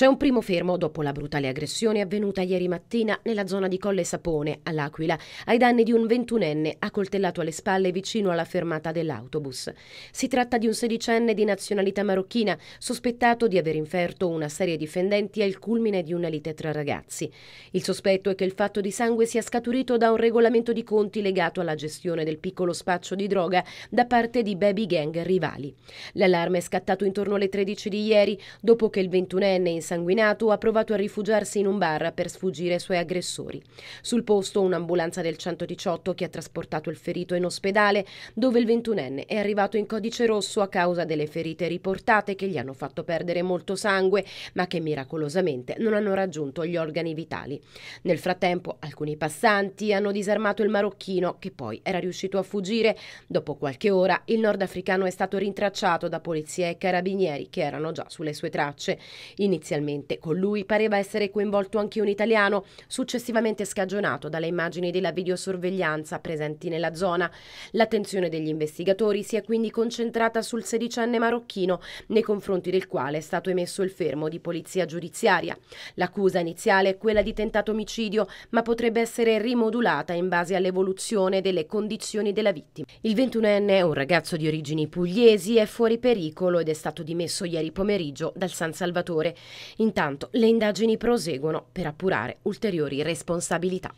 C'è un primo fermo dopo la brutale aggressione avvenuta ieri mattina nella zona di Colle Sapone, all'Aquila, ai danni di un ventunenne accoltellato alle spalle vicino alla fermata dell'autobus. Si tratta di un sedicenne di nazionalità marocchina, sospettato di aver inferto una serie di fendenti al culmine di una lite tra ragazzi. Il sospetto è che il fatto di sangue sia scaturito da un regolamento di conti legato alla gestione del piccolo spaccio di droga da parte di baby gang rivali. L'allarme è scattato intorno alle 13 di ieri, dopo che il ventunenne in insanguinato, ha provato a rifugiarsi in un bar per sfuggire ai suoi aggressori. Sul posto un'ambulanza del 118 che ha trasportato il ferito in ospedale, dove il 21enne è arrivato in codice rosso a causa delle ferite riportate che gli hanno fatto perdere molto sangue, ma che miracolosamente non hanno raggiunto gli organi vitali. Nel frattempo alcuni passanti hanno disarmato il marocchino che poi era riuscito a fuggire. Dopo qualche ora il nordafricano è stato rintracciato da polizia e carabinieri che erano già sulle sue tracce. Inizialmente Inizialmente con lui pareva essere coinvolto anche un italiano, successivamente scagionato dalle immagini della videosorveglianza presenti nella zona. L'attenzione degli investigatori si è quindi concentrata sul sedicenne marocchino, nei confronti del quale è stato emesso il fermo di polizia giudiziaria. L'accusa iniziale è quella di tentato omicidio, ma potrebbe essere rimodulata in base all'evoluzione delle condizioni della vittima. Il 21enne, un ragazzo di origini pugliesi, è fuori pericolo ed è stato dimesso ieri pomeriggio dal San Salvatore. Intanto le indagini proseguono per appurare ulteriori responsabilità.